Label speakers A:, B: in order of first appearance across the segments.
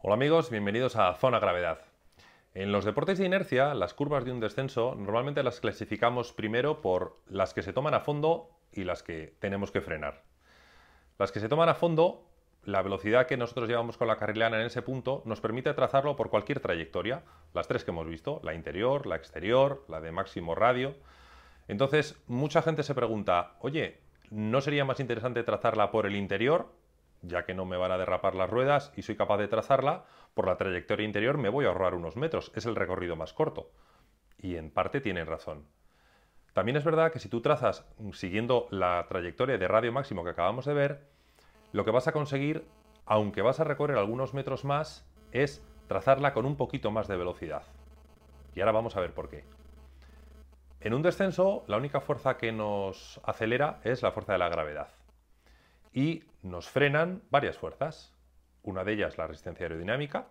A: Hola amigos, bienvenidos a Zona Gravedad. En los deportes de inercia, las curvas de un descenso normalmente las clasificamos primero por las que se toman a fondo y las que tenemos que frenar. Las que se toman a fondo, la velocidad que nosotros llevamos con la carrilana en ese punto nos permite trazarlo por cualquier trayectoria, las tres que hemos visto, la interior, la exterior, la de máximo radio. Entonces, mucha gente se pregunta, oye, ¿no sería más interesante trazarla por el interior ya que no me van a derrapar las ruedas y soy capaz de trazarla, por la trayectoria interior me voy a ahorrar unos metros, es el recorrido más corto. Y en parte tienen razón. También es verdad que si tú trazas mm, siguiendo la trayectoria de radio máximo que acabamos de ver, lo que vas a conseguir, aunque vas a recorrer algunos metros más, es trazarla con un poquito más de velocidad. Y ahora vamos a ver por qué. En un descenso, la única fuerza que nos acelera es la fuerza de la gravedad y nos frenan varias fuerzas. Una de ellas la resistencia aerodinámica,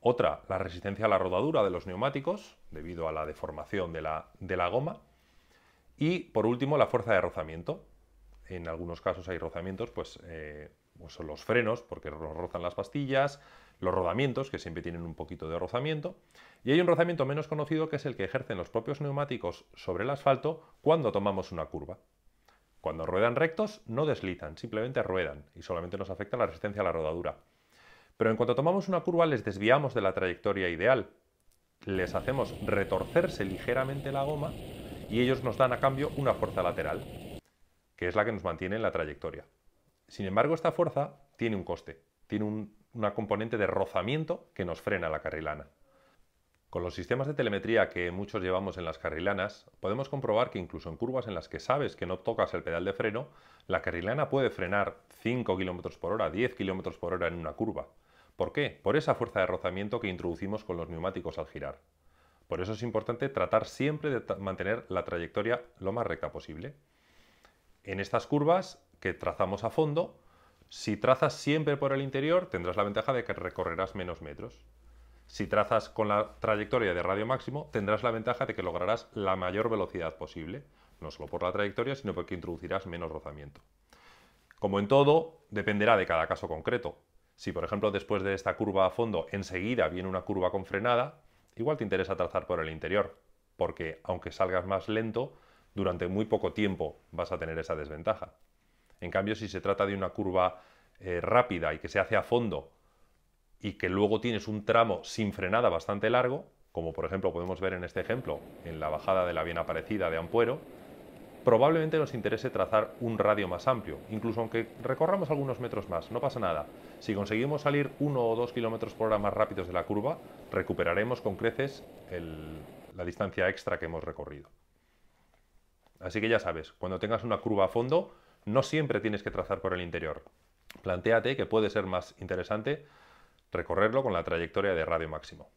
A: otra la resistencia a la rodadura de los neumáticos debido a la deformación de la, goma y por último la fuerza de rozamiento. En algunos casos hay rozamientos, pues, eh, pues son los frenos porque nos rozan las pastillas, los rodamientos, que siempre tienen un poquito de rozamiento, y hay un rozamiento menos conocido que es el que ejercen los propios neumáticos sobre el asfalto cuando tomamos una curva. Cuando ruedan rectos no deslizan, simplemente ruedan y solamente nos afecta la resistencia a la rodadura. Pero en cuanto tomamos una curva les desviamos de la trayectoria ideal, les hacemos retorcerse ligeramente la goma y ellos nos dan a cambio una fuerza lateral, que es la que nos mantiene en la trayectoria. Sin embargo, esta fuerza tiene un coste, tiene una componente de rozamiento que nos frena la carrilana. Con los sistemas de telemetría que muchos llevamos en las carrilanas, podemos comprobar que incluso en curvas en las que sabes que no tocas el pedal de freno, la carrilana puede frenar 5 km por hora, 10 km por hora en una curva. ¿Por qué? Por esa fuerza de rozamiento que introducimos con los neumáticos al girar. Por eso es importante tratar siempre de mantener la trayectoria lo más recta posible. En estas curvas que trazamos a fondo, si trazas siempre por el interior, tendrás la ventaja de que recorrerás menos metros. Si trazas con la trayectoria de radio máximo, tendrás la ventaja de que lograrás la mayor velocidad posible, no solo por la trayectoria, sino porque introducirás menos rozamiento. Como en todo, dependerá de cada caso concreto. Si, por ejemplo, después de esta curva a fondo enseguida viene una curva con frenada, igual te interesa trazar por el interior, porque aunque salgas más lento, durante muy poco tiempo vas a tener esa desventaja. En cambio, si se trata de una curva eh, rápida y que se hace a fondo y que luego tienes un tramo sin frenada bastante largo, como por ejemplo podemos ver en este ejemplo, en la bajada de la bien aparecida de Ampuero, probablemente nos interese trazar un radio más amplio, incluso aunque recorramos algunos metros más, no pasa nada. Si conseguimos salir uno o dos kilómetros por hora más rápidos de la curva, recuperaremos con creces la distancia extra que hemos recorrido. Así que ya sabes, cuando tengas una curva a fondo, no siempre tienes que trazar por el interior. Plantéate que puede ser más interesante recorrerlo con la trayectoria de radio máximo.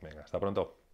A: Venga, hasta pronto.